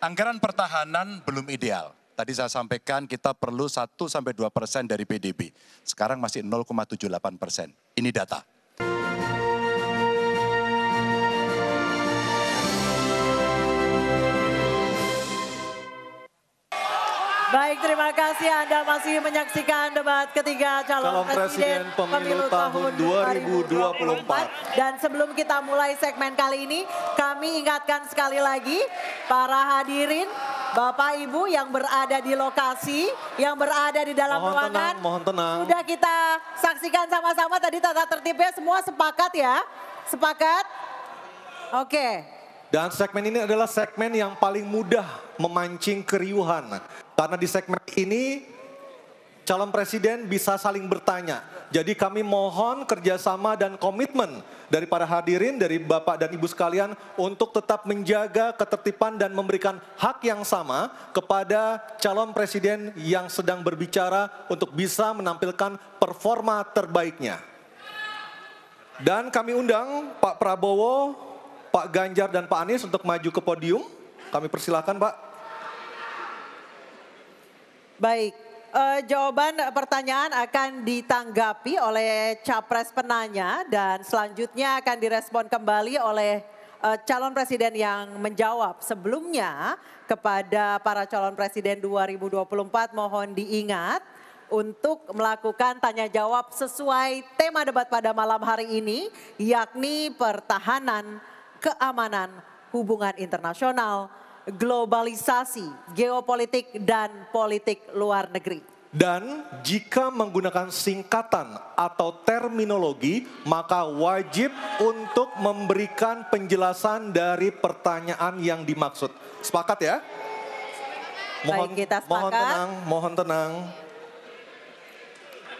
Anggaran pertahanan belum ideal. Tadi saya sampaikan kita perlu 1-2 persen dari PDB. Sekarang masih 0,78 persen. Ini data. Baik, terima kasih Anda masih menyaksikan debat ketiga calon, calon presiden, presiden pemilu, pemilu tahun 2024. Dan sebelum kita mulai segmen kali ini, kami ingatkan sekali lagi para hadirin, Bapak Ibu yang berada di lokasi, yang berada di dalam mohon ruangan. Tenang, mohon tenang. Sudah kita saksikan sama-sama tadi tata tertibnya semua sepakat ya. Sepakat? Oke. Okay. Dan segmen ini adalah segmen yang paling mudah memancing keriuhan. Karena di segmen ini calon presiden bisa saling bertanya. Jadi kami mohon kerjasama dan komitmen dari para hadirin, dari Bapak dan Ibu sekalian untuk tetap menjaga ketertiban dan memberikan hak yang sama kepada calon presiden yang sedang berbicara untuk bisa menampilkan performa terbaiknya. Dan kami undang Pak Prabowo, Pak Ganjar dan Pak Anies untuk maju ke podium. Kami persilahkan Pak. Baik, uh, jawaban eh, pertanyaan akan ditanggapi oleh capres penanya dan selanjutnya akan direspon kembali oleh uh, calon presiden yang menjawab. Sebelumnya kepada para calon presiden 2024 mohon diingat untuk melakukan tanya jawab sesuai tema debat pada malam hari ini yakni pertahanan, keamanan, hubungan internasional, globalisasi, geopolitik, dan politik luar negeri. Dan jika menggunakan singkatan atau terminologi, maka wajib untuk memberikan penjelasan dari pertanyaan yang dimaksud. Sepakat ya? Mohon, Baik, kita sepakat. mohon tenang, mohon tenang.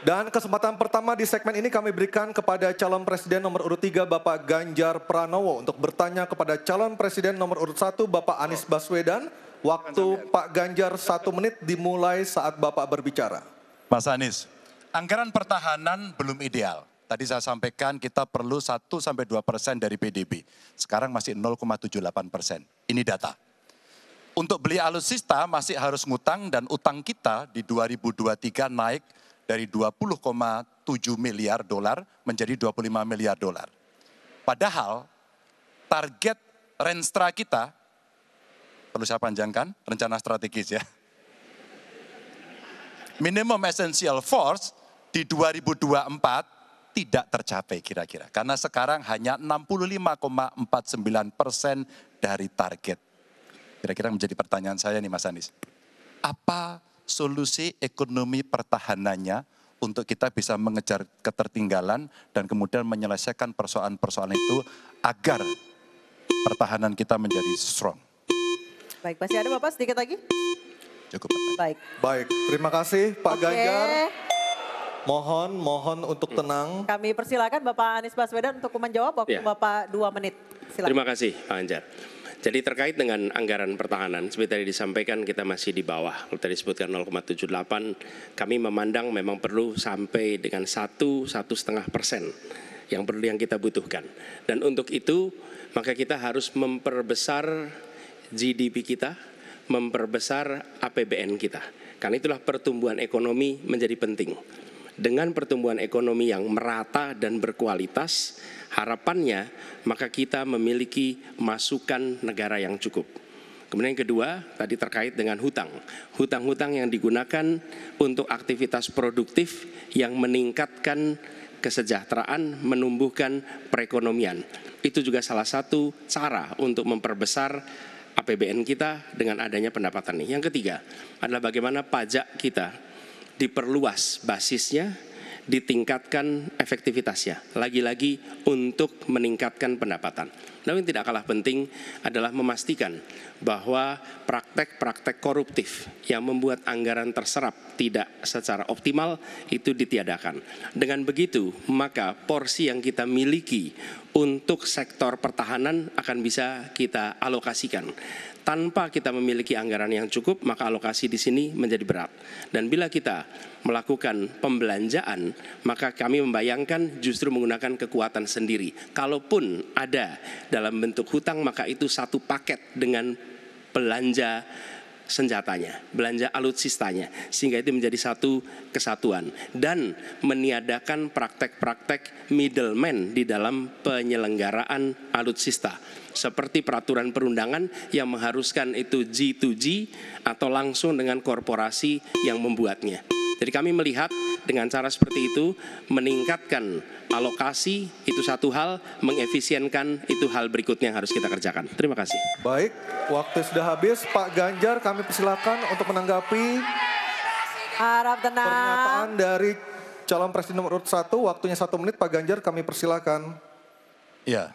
Dan kesempatan pertama di segmen ini kami berikan kepada calon presiden nomor urut 3 Bapak Ganjar Pranowo untuk bertanya kepada calon presiden nomor urut 1 Bapak Anies Baswedan. Waktu Pak Ganjar satu menit dimulai saat Bapak berbicara. Mas Anies, anggaran pertahanan belum ideal. Tadi saya sampaikan kita perlu 1 sampai 2 persen dari PDB. Sekarang masih 0,78 persen. Ini data. Untuk beli alutsista masih harus ngutang dan utang kita di 2023 naik dari 20,7 miliar dolar menjadi 25 miliar dolar. Padahal target Renstra kita, perlu saya panjangkan, rencana strategis ya. Minimum essential force di 2024 tidak tercapai kira-kira. Karena sekarang hanya 65,49 persen dari target. Kira-kira menjadi pertanyaan saya nih Mas Anies. Apa solusi ekonomi pertahanannya untuk kita bisa mengejar ketertinggalan dan kemudian menyelesaikan persoalan-persoalan itu agar pertahanan kita menjadi strong. Baik, masih ada Bapak sedikit lagi? Cukup. Baik. Baik, terima kasih Pak okay. Ganjar. Mohon, mohon untuk tenang. Kami persilakan Bapak Anies Baswedan untuk menjawab waktu ya. Bapak dua menit. Silakan. Terima kasih Pak Ganjar. Jadi terkait dengan anggaran pertahanan, seperti tadi disampaikan kita masih di bawah. Kalau tadi disebutkan 0,78, kami memandang memang perlu sampai dengan 1, 1,5 persen yang perlu yang kita butuhkan. Dan untuk itu maka kita harus memperbesar GDP kita, memperbesar APBN kita. Karena itulah pertumbuhan ekonomi menjadi penting. Dengan pertumbuhan ekonomi yang merata dan berkualitas, harapannya maka kita memiliki masukan negara yang cukup. Kemudian yang kedua, tadi terkait dengan hutang. Hutang-hutang yang digunakan untuk aktivitas produktif yang meningkatkan kesejahteraan, menumbuhkan perekonomian. Itu juga salah satu cara untuk memperbesar APBN kita dengan adanya pendapatan ini. Yang ketiga adalah bagaimana pajak kita diperluas basisnya ditingkatkan efektivitasnya. Lagi-lagi untuk meningkatkan pendapatan. Namun tidak kalah penting adalah memastikan bahwa praktek-praktek koruptif yang membuat anggaran terserap tidak secara optimal itu ditiadakan. Dengan begitu, maka porsi yang kita miliki untuk sektor pertahanan akan bisa kita alokasikan. Tanpa kita memiliki anggaran yang cukup, maka alokasi di sini menjadi berat. Dan bila kita melakukan pembelanjaan, maka kami membayangkan justru menggunakan kekuatan sendiri. Kalaupun ada dalam bentuk hutang, maka itu satu paket dengan belanja senjatanya, belanja alutsistanya, sehingga itu menjadi satu kesatuan dan meniadakan praktek-praktek middleman di dalam penyelenggaraan alutsista seperti peraturan perundangan yang mengharuskan itu G2G atau langsung dengan korporasi yang membuatnya. Jadi kami melihat dengan cara seperti itu meningkatkan alokasi itu satu hal, mengefisienkan itu hal berikutnya yang harus kita kerjakan. Terima kasih. Baik, waktu sudah habis. Pak Ganjar kami persilakan untuk menanggapi Harap tenang. pernyataan dari calon presiden nomor urut satu. Waktunya satu menit Pak Ganjar kami persilakan. Ya,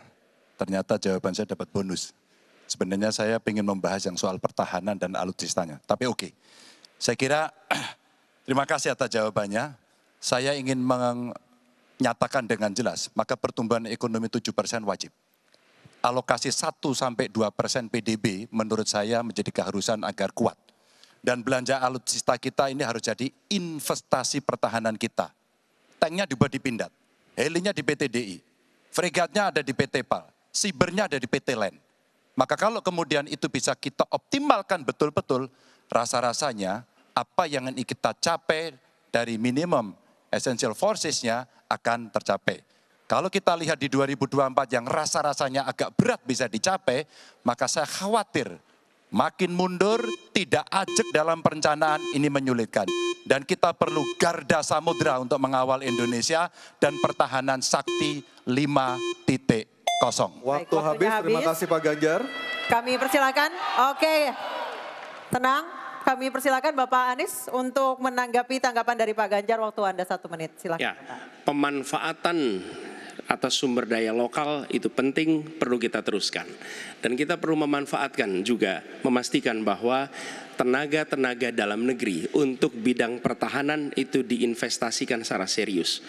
ternyata jawaban saya dapat bonus. Sebenarnya saya ingin membahas yang soal pertahanan dan alutsistanya, tapi oke. Okay. Saya kira Terima kasih atas jawabannya. Saya ingin menyatakan dengan jelas, maka pertumbuhan ekonomi 7 persen wajib. Alokasi 1 sampai 2 persen PDB menurut saya menjadi keharusan agar kuat. Dan belanja alutsista kita ini harus jadi investasi pertahanan kita. Tanknya dibuat di Pindad, helinya di PT DI, fregatnya ada di PT PAL, sibernya ada di PT LEN. Maka kalau kemudian itu bisa kita optimalkan betul-betul, rasa-rasanya apa yang ingin kita capai dari minimum essential forces-nya akan tercapai. Kalau kita lihat di 2024 yang rasa-rasanya agak berat bisa dicapai, maka saya khawatir makin mundur, tidak ajak dalam perencanaan ini menyulitkan. Dan kita perlu garda samudera untuk mengawal Indonesia dan pertahanan sakti 5.0. Waktu habis, terima kasih Pak Ganjar. Kami persilakan. Oke, tenang. Kami persilakan Bapak Anies untuk menanggapi tanggapan dari Pak Ganjar waktu Anda satu menit. Silakan. Ya, pemanfaatan atas sumber daya lokal itu penting perlu kita teruskan dan kita perlu memanfaatkan juga memastikan bahwa tenaga-tenaga dalam negeri untuk bidang pertahanan itu diinvestasikan secara serius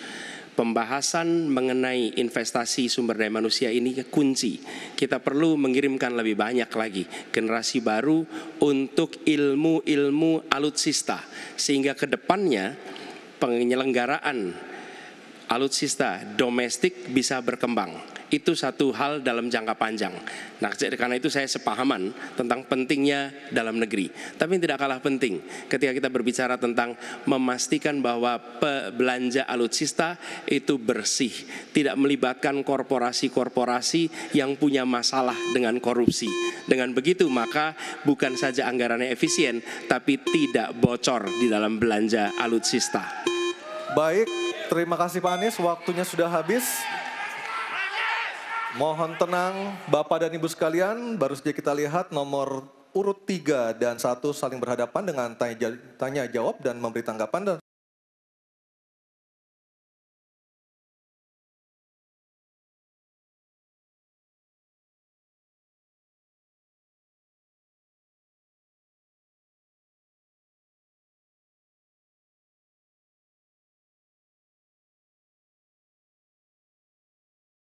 pembahasan mengenai investasi sumber daya manusia ini kunci. Kita perlu mengirimkan lebih banyak lagi generasi baru untuk ilmu-ilmu alutsista sehingga ke depannya penyelenggaraan alutsista domestik bisa berkembang itu satu hal dalam jangka panjang. Nah, karena itu saya sepahaman tentang pentingnya dalam negeri. Tapi yang tidak kalah penting ketika kita berbicara tentang memastikan bahwa belanja alutsista itu bersih, tidak melibatkan korporasi-korporasi yang punya masalah dengan korupsi. Dengan begitu maka bukan saja anggarannya efisien, tapi tidak bocor di dalam belanja alutsista. Baik, terima kasih Pak Anies, waktunya sudah habis. Mohon tenang Bapak dan Ibu sekalian, baru saja kita lihat nomor urut 3 dan 1 saling berhadapan dengan tanya, tanya jawab dan memberi tanggapan.